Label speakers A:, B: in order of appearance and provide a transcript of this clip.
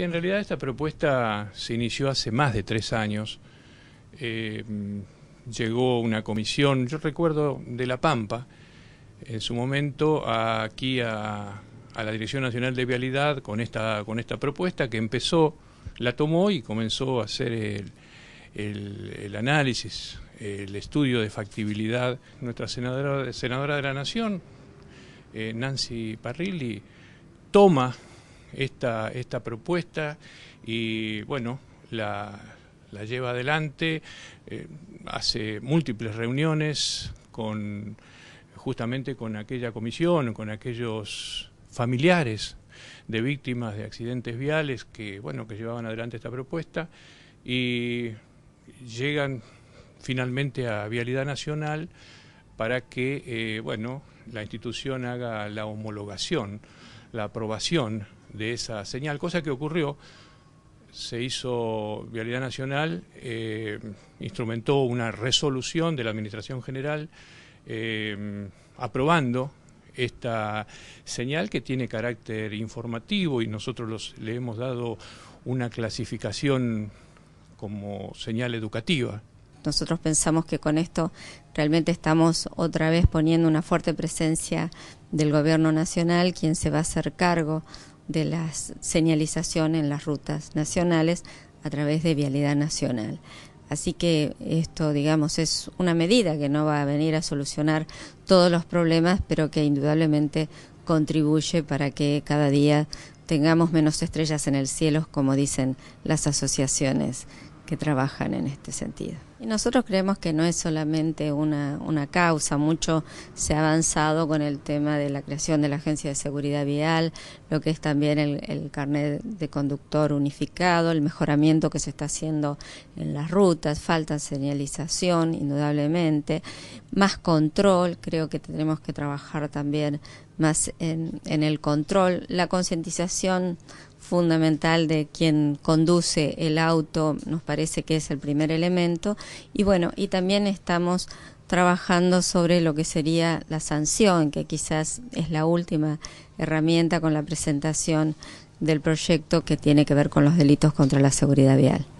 A: En realidad esta propuesta se inició hace más de tres años. Eh, llegó una comisión, yo recuerdo de La Pampa, en su momento aquí a, la Dirección Nacional de Vialidad con esta, con esta propuesta que empezó, la tomó y comenzó a hacer el, análisis, el estudio de factibilidad. Nuestra senadora, senadora de la Nación, eh, Nancy Parrilli, toma esta, esta propuesta y bueno, la, lleva adelante, eh, hace múltiples reuniones con justamente con aquella comisión, con aquellos familiares de víctimas de accidentes viales que bueno que llevaban adelante esta propuesta y llegan finalmente a Vialidad Nacional para que eh, bueno la institución haga la homologación, la aprobación de esa señal, cosa que ocurrió. Se hizo Vialidad Nacional, eh, instrumentó una resolución de la Administración General eh, aprobando esta señal que tiene carácter informativo y nosotros le hemos dado una clasificación como señal educativa. Nosotros
B: pensamos que con esto realmente estamos otra vez poniendo una fuerte presencia del gobierno nacional, quien se va a hacer cargo de la señalización en las rutas nacionales a través de Vialidad Nacional. Así que esto, digamos, es una medida que no va a venir a solucionar todos los problemas, pero que indudablemente contribuye para que cada día tengamos menos estrellas en el cielo, como dicen las asociaciones que trabajan en este sentido. Y nosotros creemos que no es solamente una, una, causa, mucho se ha avanzado con el tema de la creación de la Agencia de Seguridad Vial, lo que es también el, carnet de conductor unificado, el mejoramiento que se está haciendo en las rutas, falta señalización, indudablemente, más control, creo que tenemos que trabajar también más en, en el control, la concientización fundamental de quien conduce el auto, nos parece que es el primer elemento. Y bueno, y también estamos trabajando sobre lo que sería la sanción, que quizás es la última herramienta con la presentación del proyecto que tiene que ver con los delitos contra la seguridad vial.